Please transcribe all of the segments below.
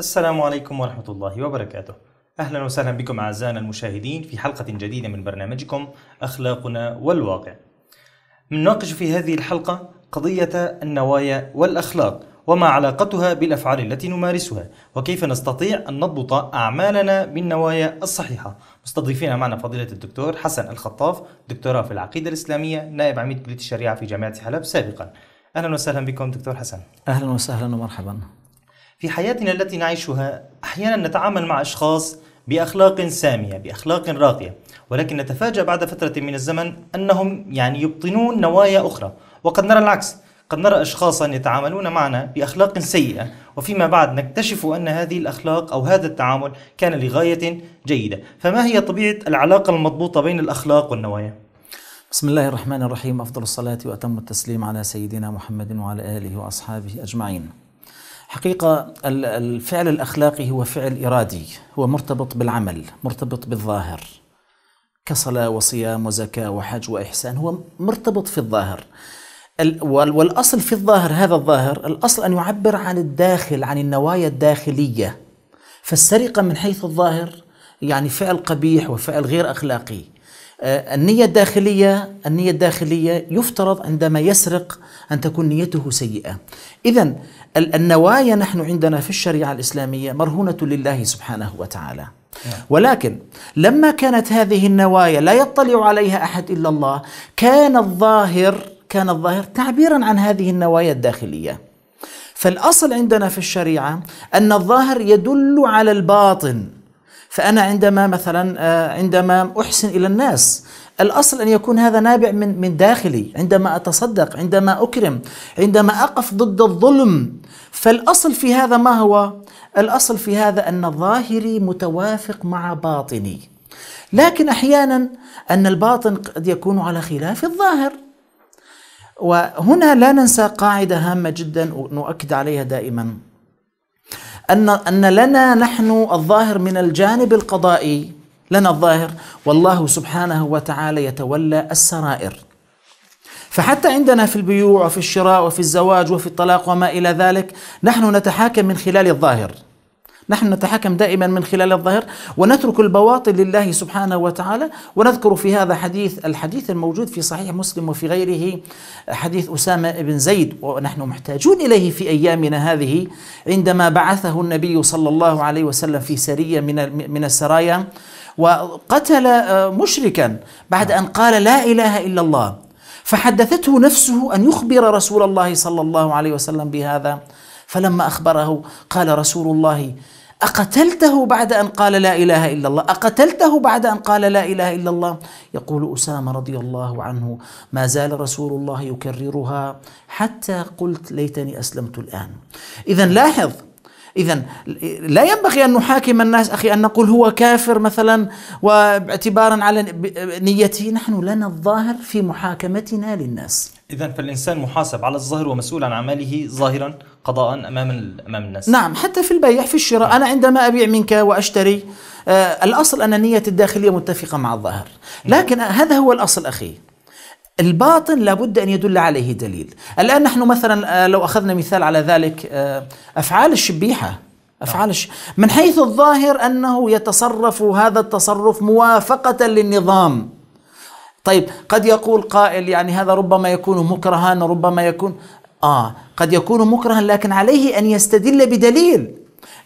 السلام عليكم ورحمة الله وبركاته أهلا وسهلا بكم أعزائنا المشاهدين في حلقة جديدة من برنامجكم أخلاقنا والواقع نناقش في هذه الحلقة قضية النوايا والأخلاق وما علاقتها بالافعال التي نمارسها وكيف نستطيع ان نضبط اعمالنا بالنوايا الصحيحه مستضيفين معنا فضيله الدكتور حسن الخطاف دكتوراه في العقيده الاسلاميه نائب عميد كليه الشريعه في جامعه حلب سابقا اهلا وسهلا بكم دكتور حسن اهلا وسهلا ومرحبا في حياتنا التي نعيشها احيانا نتعامل مع اشخاص باخلاق ساميه باخلاق راقيه ولكن نتفاجأ بعد فتره من الزمن انهم يعني يبطنون نوايا اخرى وقد نرى العكس قد نرى اشخاصا يتعاملون معنا باخلاق سيئه وفيما بعد نكتشف ان هذه الاخلاق او هذا التعامل كان لغايه جيده فما هي طبيعه العلاقه المضبوطه بين الاخلاق والنوايا بسم الله الرحمن الرحيم افضل الصلاه واتم التسليم على سيدنا محمد وعلى اله واصحابه اجمعين حقيقة الفعل الأخلاقي هو فعل إرادي هو مرتبط بالعمل مرتبط بالظاهر كصلاة وصيام وزكاة وحج وإحسان هو مرتبط في الظاهر والأصل في الظاهر هذا الظاهر الأصل أن يعبر عن الداخل عن النوايا الداخلية فالسرقة من حيث الظاهر يعني فعل قبيح وفعل غير أخلاقي آه، النية الداخلية النية الداخلية يفترض عندما يسرق أن تكون نيته سيئة إذا النوايا نحن عندنا في الشريعة الإسلامية مرهونة لله سبحانه وتعالى نعم. ولكن لما كانت هذه النوايا لا يطلع عليها أحد إلا الله كان الظاهر كان الظاهر تعبيرا عن هذه النوايا الداخليه فالاصل عندنا في الشريعه ان الظاهر يدل على الباطن فأنا عندما مثلا آه، عندما أحسن إلى الناس الأصل أن يكون هذا نابع من من داخلي عندما أتصدق عندما أكرم عندما أقف ضد الظلم فالأصل في هذا ما هو؟ الأصل في هذا أن ظاهري متوافق مع باطني لكن أحيانا أن الباطن قد يكون على خلاف الظاهر وهنا لا ننسى قاعدة هامة جدا نؤكد عليها دائما أن أن لنا نحن الظاهر من الجانب القضائي لنا الظاهر والله سبحانه وتعالى يتولى السرائر فحتى عندنا في البيوع وفي الشراء وفي الزواج وفي الطلاق وما إلى ذلك نحن نتحاكم من خلال الظاهر نحن نتحكم دائما من خلال الظاهر ونترك البواطن لله سبحانه وتعالى ونذكر في هذا حديث الحديث الموجود في صحيح مسلم وفي غيره حديث أسامة بن زيد ونحن محتاجون إليه في أيامنا هذه عندما بعثه النبي صلى الله عليه وسلم في سرية من من السرايا وقتل آه، مشركا بعد أن قال لا إله إلا الله فحدثته نفسه أن يخبر رسول الله صلى الله عليه وسلم بهذا فلما أخبره قال رسول الله أقتلته بعد أن قال لا إله إلا الله أقتلته بعد أن قال لا إله إلا الله يقول أسامة رضي الله عنه ما زال رسول الله يكررها حتى قلت ليتني أسلمت الآن إذا لاحظ إذا لا ينبغي أن نحاكم الناس أخي أن نقول هو كافر مثلا واعتبارا على نيته نحن لنا الظاهر في محاكمتنا للناس إذا فالإنسان محاسب على الظاهر ومسؤول عن عمله ظاهرا قضاء امام امام الناس نعم حتى في البيع في الشراء انا عندما ابيع منك واشتري آه، الاصل ان النيه الداخليه متفقه مع الظاهر نعم. لكن هذا هو الاصل اخي الباطن لابد ان يدل عليه دليل الان نحن مثلا آه، لو اخذنا مثال على ذلك آه، افعال الشبيحه افعال نعم. الش... من حيث الظاهر انه يتصرف هذا التصرف موافقه للنظام طيب قد يقول قائل يعني هذا ربما يكون مكرها ربما يكون آه قد يكون مكرها لكن عليه أن يستدل بدليل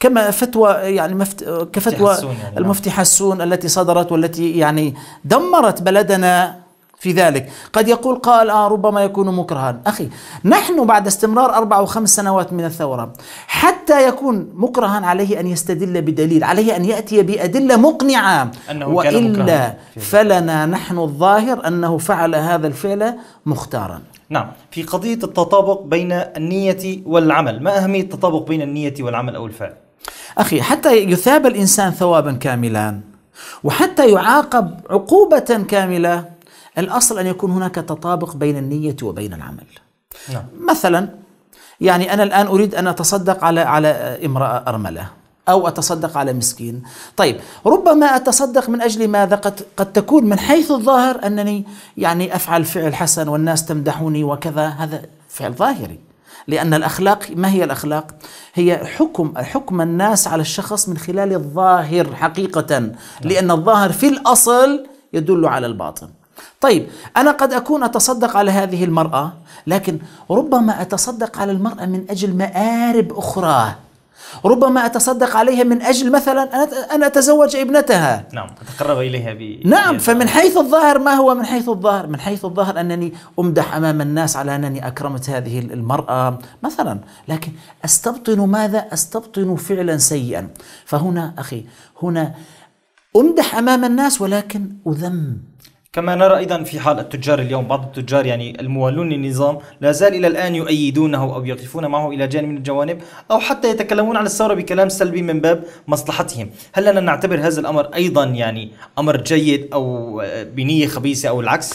كما فتوى يعني مفت... كفتوى يعني نعم. المفتي حسون التي صدرت والتي يعني دمرت بلدنا في ذلك قد يقول قال آه ربما يكون مكرها أخي نحن بعد استمرار أربع أو خمس سنوات من الثورة حتى يكون مكرها عليه أن يستدل بدليل عليه أن يأتي بأدلة مقنعة أنه وإلا فلنا نحن الظاهر أنه فعل هذا الفعل مختارا نعم في قضية التطابق بين النية والعمل ما أهمية التطابق بين النية والعمل أو الفعل؟ أخي حتى يثاب الإنسان ثوابا كاملا وحتى يعاقب عقوبة كاملة الأصل أن يكون هناك تطابق بين النية وبين العمل نعم. مثلا يعني أنا الآن أريد أن أتصدق على على امرأة أرملة أو أتصدق على مسكين طيب ربما أتصدق من أجل ماذا قد, قد تكون من حيث الظاهر أنني يعني أفعل فعل حسن والناس تمدحني وكذا هذا فعل ظاهري لأن الأخلاق ما هي الأخلاق؟ هي حكم حكم الناس على الشخص من خلال الظاهر حقيقة نعم. لأن الظاهر في الأصل يدل على الباطن طيب أنا قد أكون أتصدق على هذه المرأة لكن ربما أتصدق على المرأة من أجل مآرب أخرى ربما أتصدق عليها من أجل مثلا أن أتزوج ابنتها نعم أتقرب إليها ب... نعم فمن حيث الظاهر ما هو من حيث الظاهر من حيث الظاهر أنني أمدح أمام الناس على أنني أكرمت هذه المرأة مثلا لكن أستبطن ماذا أستبطن فعلا سيئا فهنا أخي هنا أمدح أمام الناس ولكن أذم كما نرى ايضا في حال التجار اليوم بعض التجار يعني الموالون للنظام لا زال الى الان يؤيدونه او يقفون معه الى جانب من الجوانب او حتى يتكلمون عن الثوره بكلام سلبي من باب مصلحتهم، هل لنا نعتبر هذا الامر ايضا يعني امر جيد او بنيه خبيثه او العكس؟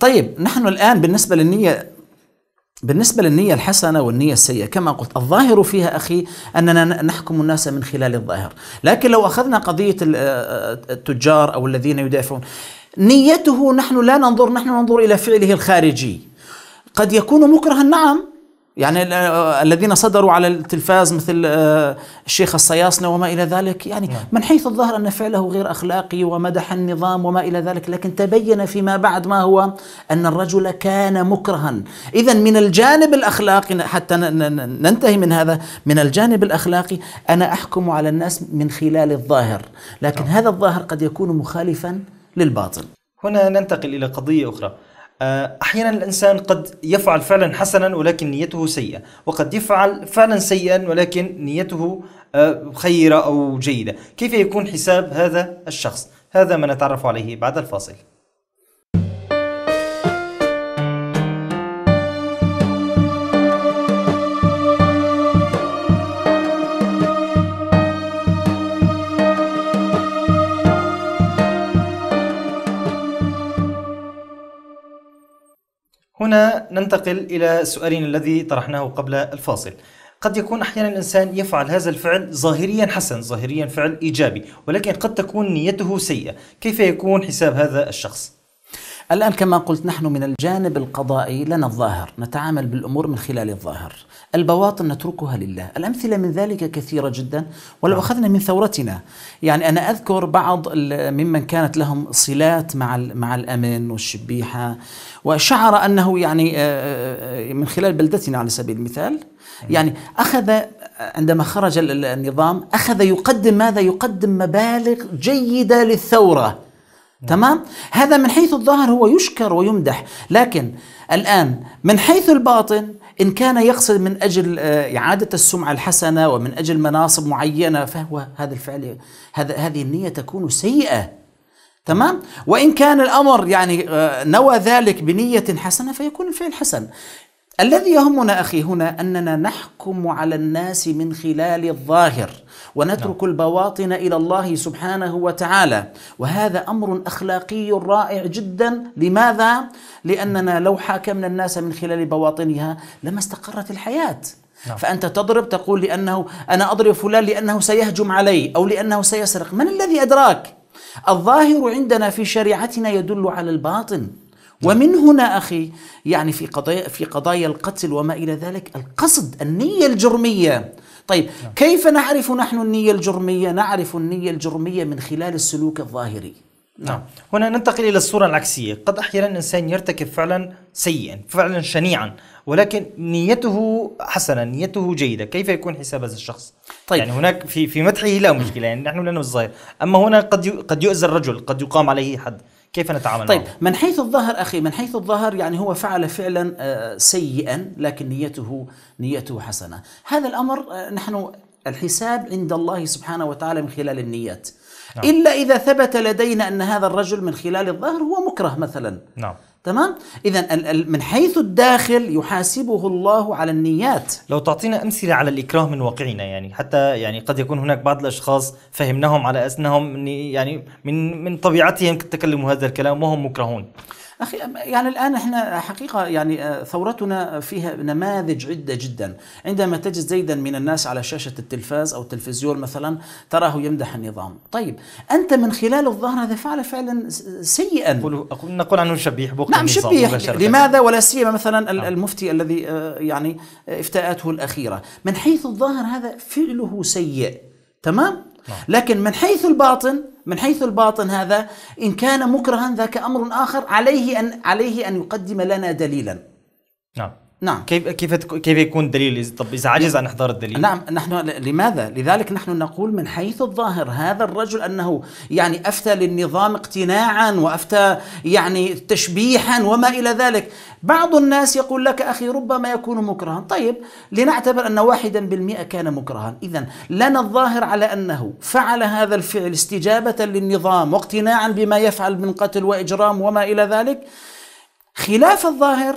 طيب نحن الان بالنسبه للنيه بالنسبة للنية الحسنة والنية السيئة كما قلت الظاهر فيها أخي أننا نحكم الناس من خلال الظاهر لكن لو أخذنا قضية آه، آه، التجار أو الذين يدافعون نيته نحن لا ننظر نحن ننظر إلى فعله الخارجي قد يكون مكرها نعم يعني الذين صدروا على التلفاز مثل آه، الشيخ الصياصنة وما إلى ذلك يعني نعم. من حيث الظهر أن فعله غير أخلاقي ومدح النظام وما إلى ذلك لكن تبين فيما بعد ما هو أن الرجل كان مكرها إذا من الجانب الأخلاقي حتى ننتهي من هذا من الجانب الأخلاقي أنا أحكم على الناس من خلال الظاهر لكن نعم. هذا الظاهر قد يكون مخالفا للباطل هنا ننتقل إلى قضية أخرى آه، أحيانا الإنسان قد يفعل فعلا حسنا ولكن نيته سيئة وقد يفعل فعلا سيئا ولكن نيته آه، خيرة أو جيدة كيف يكون حساب هذا الشخص؟ هذا ما نتعرف عليه بعد الفاصل هنا ننتقل إلى سؤالنا الذي طرحناه قبل الفاصل قد يكون احيانا الانسان يفعل هذا الفعل ظاهريا حسن ظاهريا فعل ايجابي ولكن قد تكون نيته سيئه كيف يكون حساب هذا الشخص الآن كما قلت نحن من الجانب القضائي لنا الظاهر نتعامل بالأمور من خلال الظاهر البواطن نتركها لله الأمثلة من ذلك كثيرة جدا ولو نعم. أخذنا من ثورتنا يعني أنا أذكر بعض ممن كانت لهم صلات مع, مع الأمن والشبيحة وشعر أنه يعني آه، آه، آه، من خلال بلدتنا على سبيل المثال نعم. يعني أخذ عندما خرج النظام أخذ يقدم ماذا يقدم مبالغ جيدة للثورة نعم. تمام هذا من حيث الظاهر هو يشكر ويمدح لكن الآن من حيث الباطن إن كان يقصد من أجل آه، إعادة السمعة الحسنة ومن أجل مناصب معينة فهو هذا الفعل هذا هذه النية تكون سيئة تمام وإن كان الأمر يعني آه، نوى ذلك بنية حسنة فيكون الفعل حسن الذي يهمنا أخي هنا أننا نحكم على الناس من خلال الظاهر ونترك نعم. البواطن إلى الله سبحانه وتعالى وهذا أمر أخلاقي رائع جدا لماذا؟ لأننا لو حاكمنا الناس من خلال بواطنها لما استقرت الحياة نعم. فأنت تضرب تقول لأنه أنا أضرب فلان لأنه سيهجم علي أو لأنه سيسرق من الذي أدراك؟ الظاهر عندنا في شريعتنا يدل على الباطن نعم. ومن هنا اخي يعني في قضايا في قضايا القتل وما الى ذلك القصد النيه الجرميه طيب نعم. كيف نعرف نحن النية الجرمية؟ نعرف النية الجرمية من خلال السلوك الظاهري نعم. نعم هنا ننتقل إلى الصورة العكسية قد أحيانا الإنسان يرتكب فعلا سيئا فعلا شنيعا ولكن نيته حسنة نيته جيدة كيف يكون حساب هذا الشخص طيب. يعني هناك في في مدحه لا مشكلة يعني نحن لا الظاهر أما هنا قد قد يؤذى الرجل قد يقام عليه حد كيف نتعامل طيب معه؟ من حيث الظاهر أخي من حيث الظاهر يعني هو فعل فعلا آه، سيئا لكن نيته نيته حسنة هذا الأمر آه، نحن الحساب عند الله سبحانه وتعالى من خلال النيات نعم. إلا إذا ثبت لدينا أن هذا الرجل من خلال الظاهر هو مكره مثلا نعم تمام اذا من حيث الداخل يحاسبه الله على النيات لو تعطينا امثله على الاكراه من واقعنا يعني حتى يعني قد يكون هناك بعض الاشخاص فهمناهم على انهم يعني من من طبيعتهم تكلموا هذا الكلام وهم مكرهون اخي يعني الان احنا حقيقه يعني آه، ثورتنا فيها نماذج عده جدا، عندما تجد زيدا من الناس على شاشه التلفاز او التلفزيون مثلا تراه يمدح النظام، طيب انت من خلال الظهر هذا فعل فعلا سيئا أقول نقول عنه شبيح بوقت نعم شبيح لماذا ولا سيما مثلا نعم. المفتي الذي آه، يعني آه، افتاءاته الاخيره، من حيث الظاهر هذا فعله سيء تمام؟ نعم. لكن من حيث الباطن من حيث الباطن هذا إن كان مكرها ذاك أمر آخر عليه أن عليه أن يقدم لنا دليلا نعم نعم كيف كيف كيف يكون الدليل طب اذا عجز عن احضار الدليل نعم نحن لماذا لذلك نحن نقول من حيث الظاهر هذا الرجل انه يعني افتى للنظام اقتناعا وافتى يعني تشبيحا وما الى ذلك بعض الناس يقول لك اخي ربما يكون مكرها طيب لنعتبر ان واحدا بالمئة كان مكرها اذا لنا الظاهر على انه فعل هذا الفعل استجابة للنظام واقتناعا بما يفعل من قتل واجرام وما الى ذلك خلاف الظاهر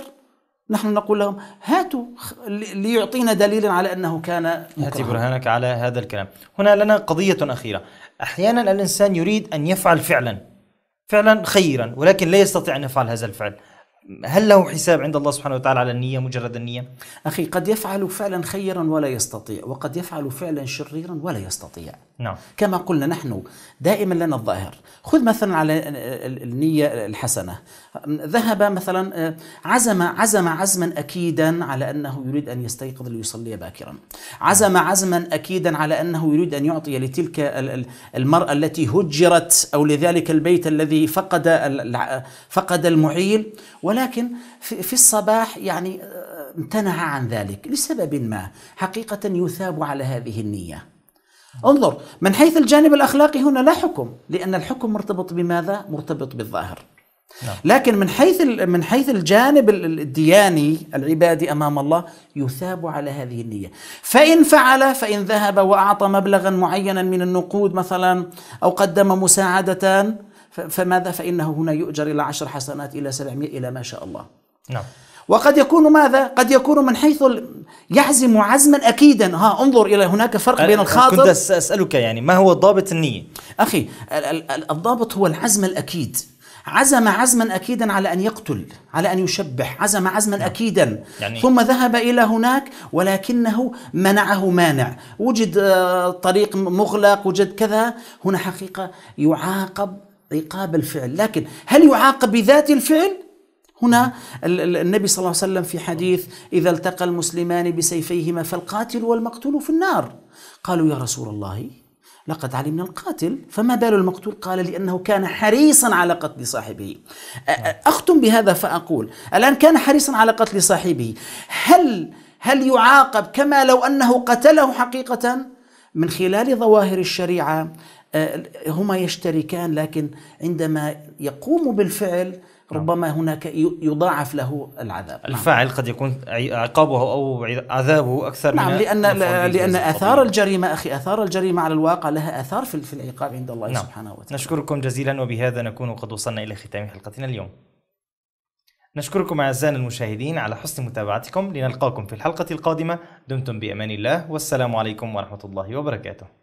نحن نقول لهم هاتوا ليعطينا دليلا على انه كان هاتي برهانك على هذا الكلام هنا لنا قضيه اخيره احيانا الانسان يريد ان يفعل فعلا فعلا خيرا ولكن لا يستطيع ان يفعل هذا الفعل هل له حساب عند الله سبحانه وتعالى على النية مجرد النية؟ أخي قد يفعل فعلا خيرا ولا يستطيع وقد يفعل فعلا شريرا ولا يستطيع نعم. كما قلنا نحن دائما لنا الظاهر خذ مثلا على النية الحسنة ذهب مثلا آه، عزم عزم عزما أكيدا على أنه يريد أن يستيقظ ليصلي باكرا عزم عزما أكيدا على أنه يريد أن يعطي لتلك المرأة التي هجرت أو لذلك البيت الذي فقد فقد المعيل ولكن في الصباح يعني آه، امتنع عن ذلك لسبب ما حقيقة يثاب على هذه النية انظر من حيث الجانب الأخلاقي هنا لا حكم لأن الحكم مرتبط بماذا؟ مرتبط بالظاهر نعم. لكن من حيث من حيث الجانب الدياني العبادي امام الله يثاب على هذه النيه فان فعل فان ذهب واعطى مبلغا معينا من النقود مثلا او قدم مساعده فماذا فإنه هنا يؤجر إلى عشر حسنات إلى سبعمائة إلى ما شاء الله نعم وقد يكون ماذا؟ قد يكون من حيث يعزم عزما اكيدا ها انظر الى هناك فرق بين الخاطر كنت اسالك يعني ما هو ضابط النيه؟ اخي الضابط هو العزم الاكيد عزم عزما اكيدا على ان يقتل على ان يشبح عزم عزما نعم. اكيدا يعني ثم ذهب الى هناك ولكنه منعه مانع وجد آه، طريق مغلق وجد كذا هنا حقيقه يعاقب عقاب الفعل لكن هل يعاقب بذات الفعل هنا النبي صلى الله عليه وسلم في حديث إذا التقى المسلمان بسيفيهما فالقاتل والمقتول في النار قالوا يا رسول الله لقد علمنا القاتل فما بال المقتول قال لأنه كان حريصا على قتل صاحبه أختم بهذا فأقول الآن كان حريصا على قتل صاحبه هل هل يعاقب كما لو أنه قتله حقيقة من خلال ظواهر الشريعة آه، هما يشتركان لكن عندما يقوم بالفعل نعم. ربما هناك يضاعف له العذاب نعم. الفاعل نعم. قد يكون عقابه او عذابه اكثر نعم من لان لان اثار الجريمه اخي اثار الجريمه على الواقع لها اثار في, في العقاب عند الله نعم. سبحانه وتعالى نشكركم جزيلا وبهذا نكون قد وصلنا الى ختام حلقتنا اليوم نشكركم اعزائنا المشاهدين على حسن متابعتكم لنلقاكم في الحلقه القادمه دمتم بامان الله والسلام عليكم ورحمه الله وبركاته